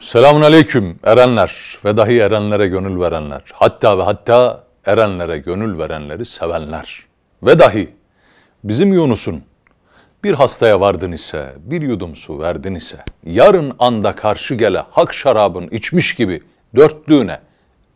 Selamun aleyküm erenler ve dahi erenlere gönül verenler. Hatta ve hatta erenlere gönül verenleri sevenler. Ve dahi bizim Yunus'un bir hastaya vardın ise, bir yudum su verdin ise, yarın anda karşı gele hak şarabın içmiş gibi dörtlüğüne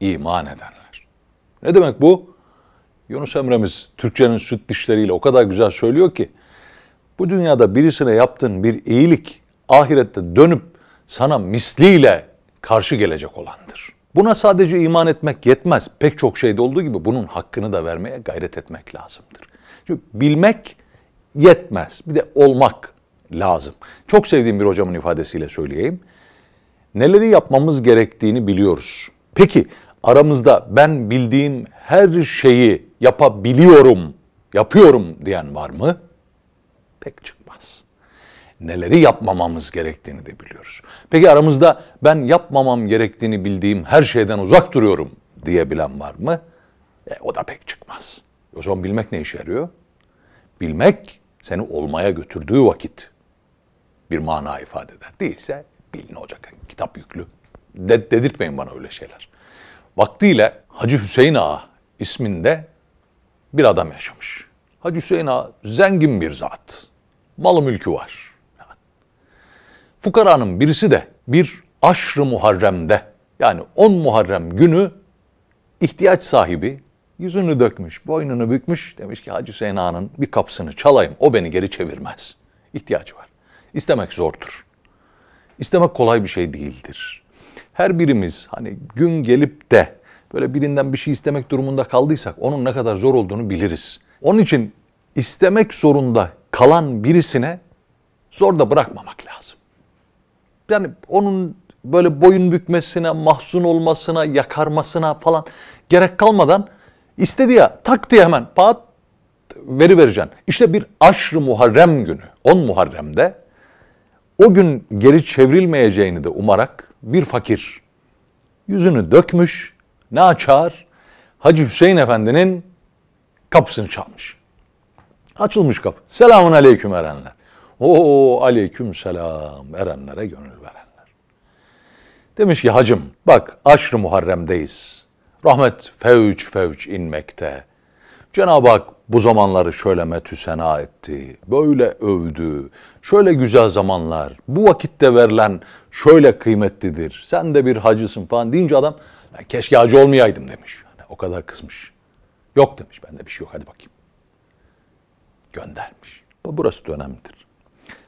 iman edenler. Ne demek bu? Yunus Emre'miz Türkçenin süt dişleriyle o kadar güzel söylüyor ki, bu dünyada birisine yaptığın bir iyilik ahirette dönüp sana misliyle karşı gelecek olandır. Buna sadece iman etmek yetmez. Pek çok şeyde olduğu gibi bunun hakkını da vermeye gayret etmek lazımdır. Çünkü bilmek yetmez. Bir de olmak lazım. Çok sevdiğim bir hocamın ifadesiyle söyleyeyim. Neleri yapmamız gerektiğini biliyoruz. Peki aramızda ben bildiğim her şeyi yapabiliyorum, yapıyorum diyen var mı? Pek çıkmaz neleri yapmamamız gerektiğini de biliyoruz. Peki aramızda ben yapmamam gerektiğini bildiğim her şeyden uzak duruyorum diyebilen var mı? E, o da pek çıkmaz. O zaman bilmek ne işe yarıyor? Bilmek seni olmaya götürdüğü vakit bir mana ifade eder. Değilse bil ne olacak? Kitap yüklü. De- dedirtmeyin bana öyle şeyler. Vaktiyle Hacı Hüseyin Ağa isminde bir adam yaşamış. Hacı Hüseyin Ağa zengin bir zat. Malı mülkü var. Fukaranın birisi de bir aşrı Muharrem'de yani 10 Muharrem günü ihtiyaç sahibi yüzünü dökmüş, boynunu bükmüş. Demiş ki Hacı Hüseyin bir kapısını çalayım o beni geri çevirmez. İhtiyacı var. İstemek zordur. İstemek kolay bir şey değildir. Her birimiz hani gün gelip de böyle birinden bir şey istemek durumunda kaldıysak onun ne kadar zor olduğunu biliriz. Onun için istemek zorunda kalan birisine zor da bırakmamak lazım yani onun böyle boyun bükmesine, mahzun olmasına, yakarmasına falan gerek kalmadan istedi ya tak diye hemen pat veri vereceksin. İşte bir aşrı Muharrem günü 10 Muharrem'de o gün geri çevrilmeyeceğini de umarak bir fakir yüzünü dökmüş ne açar? Hacı Hüseyin Efendi'nin kapısını çalmış. Açılmış kapı. Selamun aleyküm erenler. O aleyküm selam erenlere gönül verenler. Demiş ki hacım bak aşrı Muharrem'deyiz. Rahmet fevç fevç inmekte. Cenab-ı Hak bu zamanları şöyle metüsena etti, böyle övdü, şöyle güzel zamanlar, bu vakitte verilen şöyle kıymetlidir, sen de bir hacısın falan deyince adam keşke hacı olmayaydım demiş. Yani o kadar kısmış Yok demiş bende bir şey yok hadi bakayım. Göndermiş. Burası da önemlidir.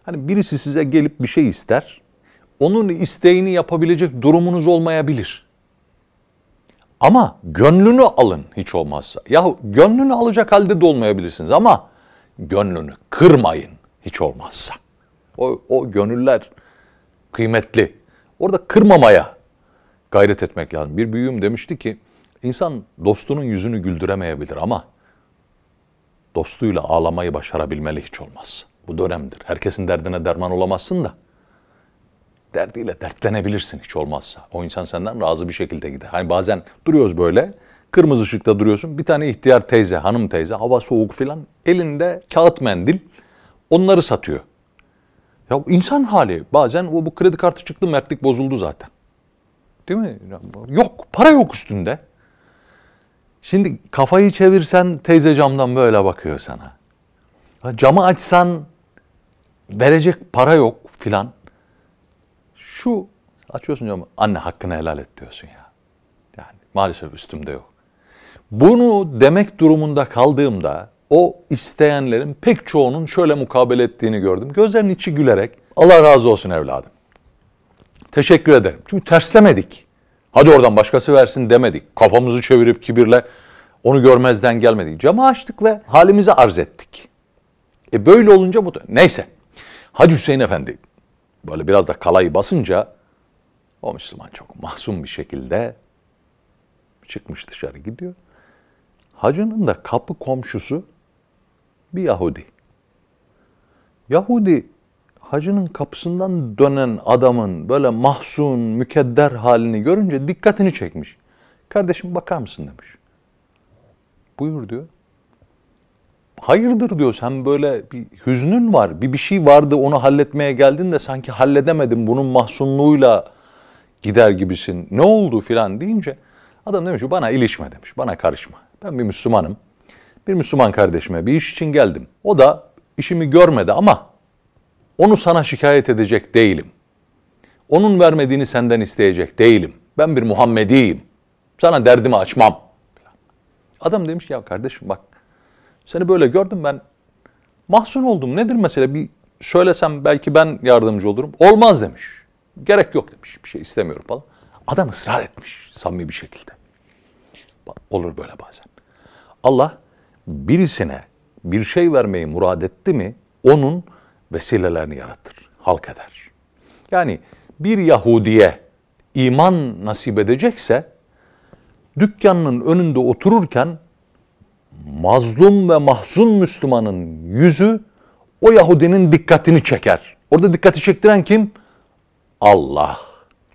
Hani birisi size gelip bir şey ister. Onun isteğini yapabilecek durumunuz olmayabilir. Ama gönlünü alın hiç olmazsa. Yahu gönlünü alacak halde de olmayabilirsiniz ama gönlünü kırmayın hiç olmazsa. O, o gönüller kıymetli. Orada kırmamaya gayret etmek lazım. Bir büyüğüm demişti ki insan dostunun yüzünü güldüremeyebilir ama dostuyla ağlamayı başarabilmeli hiç olmazsa. Bu dönemdir. Herkesin derdine derman olamazsın da derdiyle dertlenebilirsin hiç olmazsa. O insan senden razı bir şekilde gider. Hani bazen duruyoruz böyle. Kırmızı ışıkta duruyorsun. Bir tane ihtiyar teyze, hanım teyze, hava soğuk filan elinde kağıt mendil onları satıyor. Ya insan hali bazen o bu kredi kartı çıktı mertlik bozuldu zaten. Değil mi? Yok, para yok üstünde. Şimdi kafayı çevirsen teyze camdan böyle bakıyor sana. Camı açsan verecek para yok filan. Şu açıyorsun diyor mu anne hakkını helal et diyorsun ya. Yani maalesef üstümde yok. Bunu demek durumunda kaldığımda o isteyenlerin pek çoğunun şöyle mukabele ettiğini gördüm. Gözlerinin içi gülerek Allah razı olsun evladım. Teşekkür ederim. Çünkü terslemedik. Hadi oradan başkası versin demedik. Kafamızı çevirip kibirle onu görmezden gelmedik. Camı açtık ve halimizi arz ettik. E böyle olunca bu da neyse Hacı Hüseyin Efendi böyle biraz da kalayı basınca o Müslüman çok mahzun bir şekilde çıkmış dışarı gidiyor. Hacının da kapı komşusu bir Yahudi. Yahudi hacının kapısından dönen adamın böyle mahzun, mükedder halini görünce dikkatini çekmiş. Kardeşim bakar mısın demiş. Buyur diyor hayırdır diyor sen böyle bir hüznün var. Bir bir şey vardı onu halletmeye geldin de sanki halledemedin bunun mahzunluğuyla gider gibisin. Ne oldu filan deyince adam demiş ki bana ilişme demiş. Bana karışma. Ben bir Müslümanım. Bir Müslüman kardeşime bir iş için geldim. O da işimi görmedi ama onu sana şikayet edecek değilim. Onun vermediğini senden isteyecek değilim. Ben bir Muhammediyim. Sana derdimi açmam. Adam demiş ki ya kardeşim bak seni böyle gördüm ben mahzun oldum. Nedir mesela Bir söylesem belki ben yardımcı olurum. Olmaz demiş. Gerek yok demiş. Bir şey istemiyorum falan. Adam ısrar etmiş samimi bir şekilde. olur böyle bazen. Allah birisine bir şey vermeyi murad etti mi onun vesilelerini yaratır, halk eder. Yani bir Yahudiye iman nasip edecekse dükkanının önünde otururken mazlum ve mahzun Müslümanın yüzü o Yahudinin dikkatini çeker. Orada dikkati çektiren kim? Allah.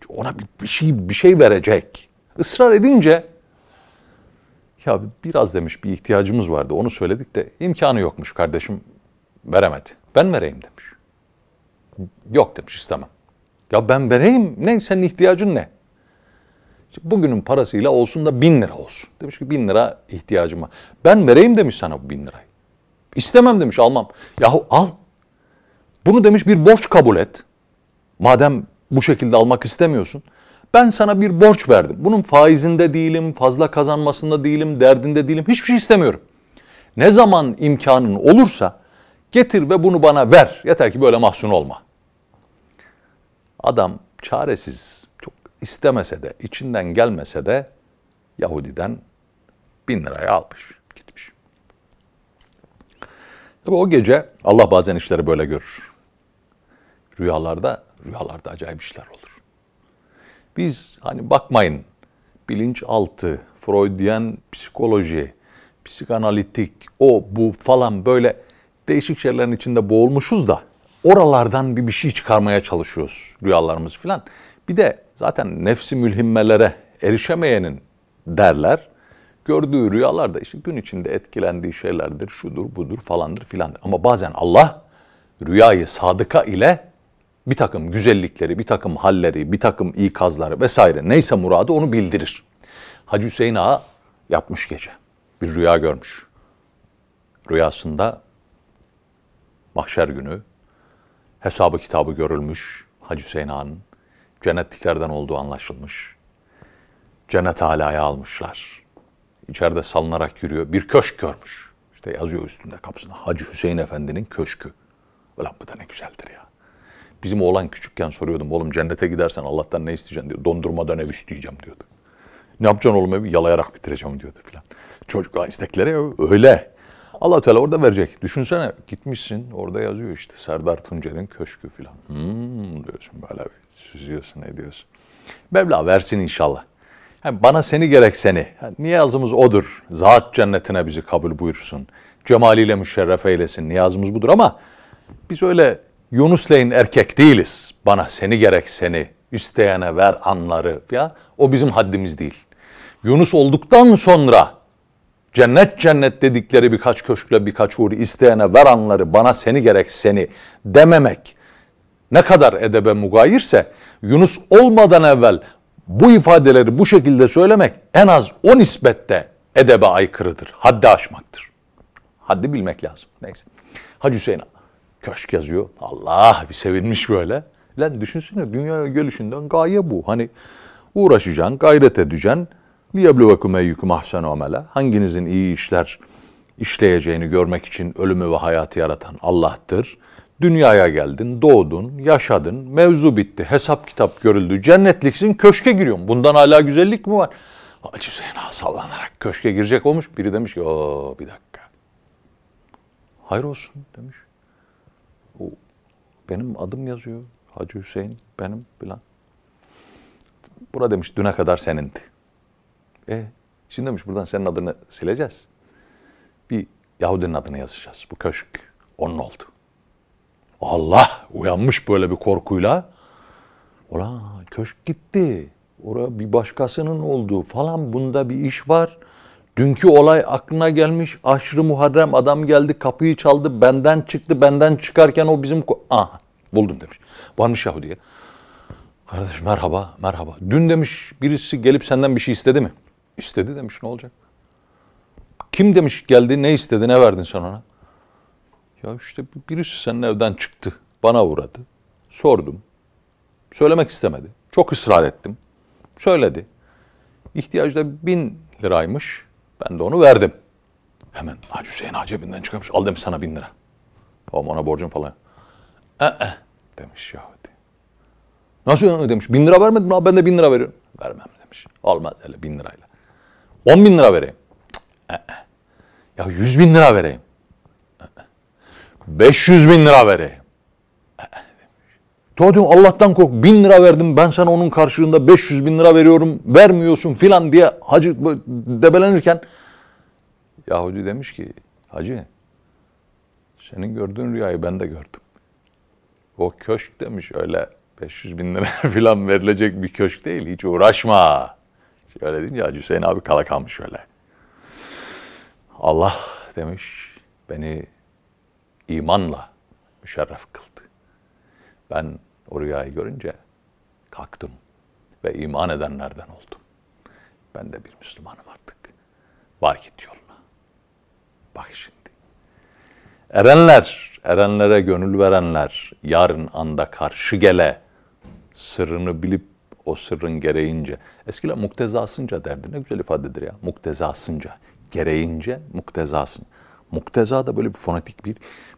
Ona bir şey bir şey verecek. Israr edince ya biraz demiş bir ihtiyacımız vardı onu söyledik de imkanı yokmuş kardeşim veremedi. Ben vereyim demiş. Yok demiş istemem. Ya ben vereyim ne senin ihtiyacın ne? Bugünün parasıyla olsun da bin lira olsun. Demiş ki bin lira ihtiyacım var. Ben vereyim demiş sana bu bin lirayı. İstemem demiş almam. Yahu al. Bunu demiş bir borç kabul et. Madem bu şekilde almak istemiyorsun. Ben sana bir borç verdim. Bunun faizinde değilim, fazla kazanmasında değilim, derdinde değilim. Hiçbir şey istemiyorum. Ne zaman imkanın olursa getir ve bunu bana ver. Yeter ki böyle mahzun olma. Adam çaresiz istemese de, içinden gelmese de Yahudi'den bin liraya almış, gitmiş. Tabi o gece Allah bazen işleri böyle görür. Rüyalarda, rüyalarda acayip işler olur. Biz hani bakmayın bilinçaltı, Freudian psikoloji, psikanalitik, o bu falan böyle değişik şeylerin içinde boğulmuşuz da oralardan bir bir şey çıkarmaya çalışıyoruz rüyalarımız filan. Bir de Zaten nefsi mülhimmelere erişemeyenin derler. Gördüğü rüyalar da işte gün içinde etkilendiği şeylerdir, şudur budur falandır filandır. Ama bazen Allah rüyayı sadıka ile bir takım güzellikleri, bir takım halleri, bir takım ikazları vesaire neyse muradı onu bildirir. Hacı Hüseyin Ağa yapmış gece. Bir rüya görmüş. Rüyasında mahşer günü hesabı kitabı görülmüş Hacı Hüseyin Ağa'nın cennetliklerden olduğu anlaşılmış. Cennet alaya almışlar. İçeride salınarak yürüyor. Bir köşk görmüş. İşte yazıyor üstünde kapısında. Hacı Hüseyin Efendi'nin köşkü. Ulan bu da ne güzeldir ya. Bizim oğlan küçükken soruyordum. Oğlum cennete gidersen Allah'tan ne isteyeceksin diyor. Dondurmadan ev isteyeceğim diyordu. Ne yapacaksın oğlum evi? Yalayarak bitireceğim diyordu filan. Çocuk istekleri öyle allah Teala orada verecek. Düşünsene gitmişsin orada yazıyor işte Serdar Tuncer'in köşkü filan. Hmm diyorsun böyle bir süzüyorsun ediyorsun. Mevla versin inşallah. Yani bana seni gerek seni. Yani niyazımız odur. Zat cennetine bizi kabul buyursun. Cemaliyle müşerref eylesin. Niyazımız budur ama biz öyle Yunus Ley'in erkek değiliz. Bana seni gerek seni. isteyene ver anları. Ya o bizim haddimiz değil. Yunus olduktan sonra cennet cennet dedikleri birkaç köşkle birkaç uğur isteyene veranları bana seni gerek seni dememek ne kadar edebe mugayirse Yunus olmadan evvel bu ifadeleri bu şekilde söylemek en az o nispette edebe aykırıdır. Haddi aşmaktır. Haddi bilmek lazım. Neyse. Hacı Hüseyin köşk yazıyor. Allah bir sevinmiş böyle. Lan düşünsene dünya gelişinden gaye bu. Hani uğraşacaksın, gayret edeceksin لِيَبْلُوَكُمْ اَيُّكُمْ اَحْسَنُ amela. Hanginizin iyi işler işleyeceğini görmek için ölümü ve hayatı yaratan Allah'tır. Dünyaya geldin, doğdun, yaşadın, mevzu bitti, hesap kitap görüldü, cennetliksin, köşke giriyorsun. Bundan hala güzellik mi var? Hacı Hüseyin Ağa sallanarak köşke girecek olmuş. Biri demiş ki, o bir dakika. Hayır olsun demiş. O, benim adım yazıyor. Hacı Hüseyin benim filan. Bura demiş düne kadar senindi. E, şimdi demiş buradan senin adını sileceğiz. Bir Yahudinin adını yazacağız. Bu köşk onun oldu. Allah uyanmış böyle bir korkuyla. Ora köşk gitti. Ora bir başkasının oldu falan bunda bir iş var. Dünkü olay aklına gelmiş. Aşırı Muharrem adam geldi kapıyı çaldı benden çıktı. Benden çıkarken o bizim... ah buldum demiş. Varmış Yahudi'ye. Kardeş merhaba merhaba. Dün demiş birisi gelip senden bir şey istedi mi? İstedi demiş ne olacak? Kim demiş geldi ne istedi ne verdin sen ona? Ya işte birisi senin evden çıktı. Bana uğradı. Sordum. Söylemek istemedi. Çok ısrar ettim. Söyledi. İhtiyacı da bin liraymış. Ben de onu verdim. Hemen Hacı Hüseyin Ağa cebinden çıkarmış. Al demiş sana bin lira. Oğlum ona borcum falan. Ee e, demiş Yahudi. Nasıl demiş. Bin lira vermedim abi ben de bin lira veriyorum. Vermem demiş. Alma hele bin lirayla. 10 bin lira vereyim. Ee, ya 100 bin lira vereyim. 500 ee, bin lira vereyim. Ya ee, Allah'tan kork. Bin lira verdim ben sana onun karşılığında 500 bin lira veriyorum. Vermiyorsun filan diye hacı debelenirken Yahudi demiş ki hacı senin gördüğün rüyayı ben de gördüm. O köşk demiş öyle 500 bin lira filan verilecek bir köşk değil hiç uğraşma. Şöyle deyince Hacı Hüseyin abi kala kalmış şöyle. Allah demiş beni imanla müşerref kıldı. Ben o rüyayı görünce kalktım ve iman edenlerden oldum. Ben de bir Müslümanım artık. Var git yoluna. Bak şimdi. Erenler, erenlere gönül verenler, yarın anda karşı gele, sırrını bilip o sırrın gereğince. Eskiler muktezasınca derdi. Ne güzel ifadedir ya. Muktezasınca. Gereğince muktezasın. Mukteza da böyle bir fonetik bir,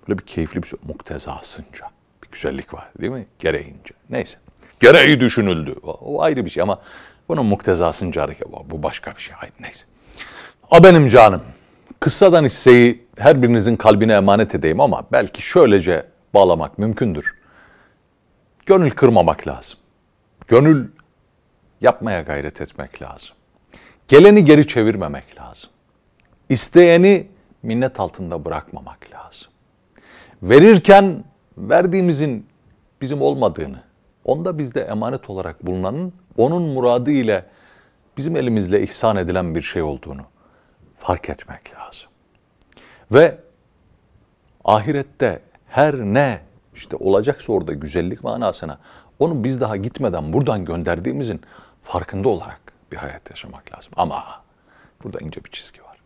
böyle bir keyifli bir şey. Muktezasınca. Bir güzellik var değil mi? Gereğince. Neyse. Gereği düşünüldü. O ayrı bir şey ama bunun muktezasınca hareket var. Bu başka bir şey. Hayır neyse. A benim canım. Kıssadan hisseyi her birinizin kalbine emanet edeyim ama belki şöylece bağlamak mümkündür. Gönül kırmamak lazım. Gönül yapmaya gayret etmek lazım. Geleni geri çevirmemek lazım. İsteyeni minnet altında bırakmamak lazım. Verirken verdiğimizin bizim olmadığını, onda bizde emanet olarak bulunanın onun muradı ile bizim elimizle ihsan edilen bir şey olduğunu fark etmek lazım. Ve ahirette her ne işte olacaksa orada güzellik manasına onu biz daha gitmeden buradan gönderdiğimizin farkında olarak bir hayat yaşamak lazım. Ama burada ince bir çizgi var.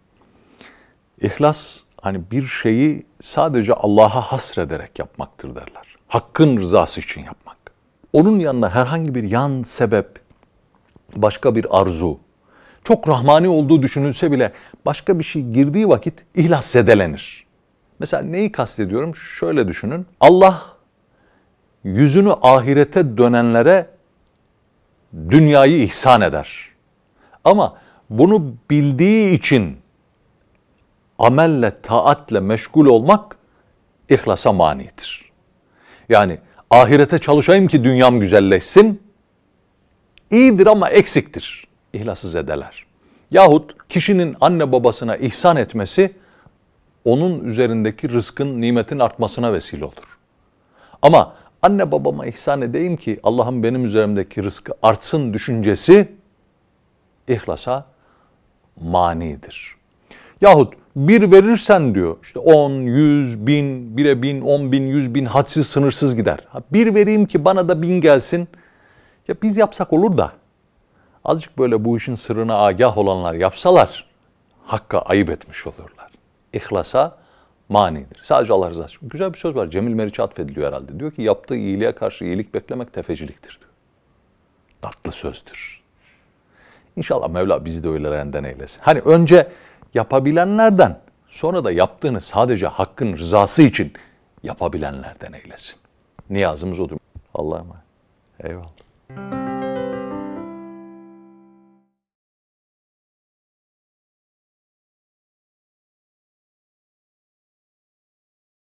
İhlas hani bir şeyi sadece Allah'a hasrederek yapmaktır derler. Hakkın rızası için yapmak. Onun yanına herhangi bir yan sebep, başka bir arzu, çok rahmani olduğu düşünülse bile başka bir şey girdiği vakit ihlas zedelenir. Mesela neyi kastediyorum? Şöyle düşünün. Allah yüzünü ahirete dönenlere dünyayı ihsan eder. Ama bunu bildiği için amelle, taatle meşgul olmak ihlasa manidir. Yani ahirete çalışayım ki dünyam güzelleşsin, iyidir ama eksiktir. İhlası zedeler. Yahut kişinin anne babasına ihsan etmesi, onun üzerindeki rızkın, nimetin artmasına vesile olur. Ama anne babama ihsan edeyim ki Allah'ın benim üzerimdeki rızkı artsın düşüncesi ihlasa manidir. Yahut bir verirsen diyor işte 10, 100, 1000, 1'e 1000, 10 bin, 100 bin hadsiz sınırsız gider. Bir vereyim ki bana da bin gelsin. Ya biz yapsak olur da azıcık böyle bu işin sırrına agah olanlar yapsalar hakka ayıp etmiş olurlar. İhlasa manidir. Sadece Allah rızası için. Güzel bir söz var. Cemil Meriç atfediliyor herhalde. Diyor ki yaptığı iyiliğe karşı iyilik beklemek tefeciliktir diyor. Tatlı sözdür. İnşallah Mevla bizi de öylelerinden eylesin. Hani önce yapabilenlerden sonra da yaptığını sadece hakkın rızası için yapabilenlerden eylesin. Niyazımız odur. Allah'a emanet. Eyvallah.